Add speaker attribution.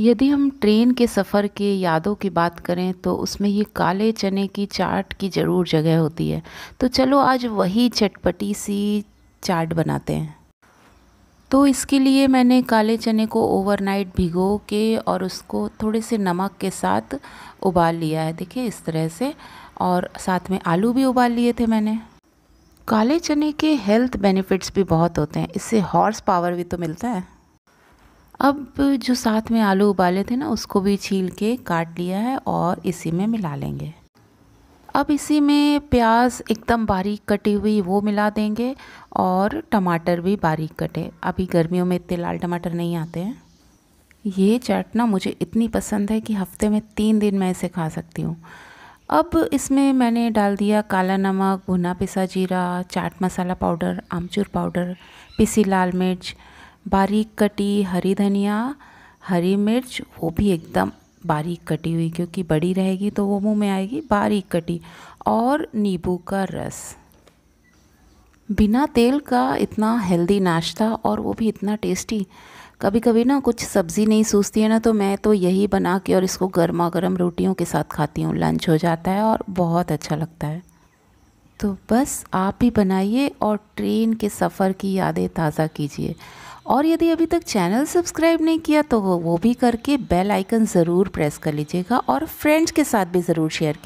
Speaker 1: यदि हम ट्रेन के सफ़र के यादों की बात करें तो उसमें ये काले चने की चाट की ज़रूर जगह होती है तो चलो आज वही चटपटी सी चाट बनाते हैं तो इसके लिए मैंने काले चने को ओवरनाइट भिगो के और उसको थोड़े से नमक के साथ उबाल लिया है देखिए इस तरह से और साथ में आलू भी उबाल लिए थे मैंने काले चने के हेल्थ बेनिफिट्स भी बहुत होते हैं इससे हॉर्स पावर भी तो मिलता है अब जो साथ में आलू उबाले थे ना उसको भी छील के काट लिया है और इसी में मिला लेंगे अब इसी में प्याज एकदम बारीक कटी हुई वो मिला देंगे और टमाटर भी बारीक कटे अभी गर्मियों में इतने लाल टमाटर नहीं आते हैं ये चाट ना मुझे इतनी पसंद है कि हफ्ते में तीन दिन मैं इसे खा सकती हूँ अब इसमें मैंने डाल दिया काला नमक भुना पिसा जीरा चाट मसाला पाउडर आमचूर पाउडर पिसी लाल मिर्च बारीक कटी हरी धनिया हरी मिर्च वो भी एकदम बारीक कटी हुई क्योंकि बड़ी रहेगी तो वो मुंह में आएगी बारीक कटी और नींबू का रस बिना तेल का इतना हेल्दी नाश्ता और वो भी इतना टेस्टी कभी कभी ना कुछ सब्ज़ी नहीं सूझती है ना तो मैं तो यही बना के और इसको गर्मा गर्म रोटियों के साथ खाती हूँ लंच हो जाता है और बहुत अच्छा लगता है तो बस आप ही बनाइए और ट्रेन के सफ़र की यादें ताज़ा कीजिए और यदि अभी तक चैनल सब्सक्राइब नहीं किया तो वो भी करके बेल आइकन ज़रूर प्रेस कर लीजिएगा और फ्रेंड्स के साथ भी ज़रूर शेयर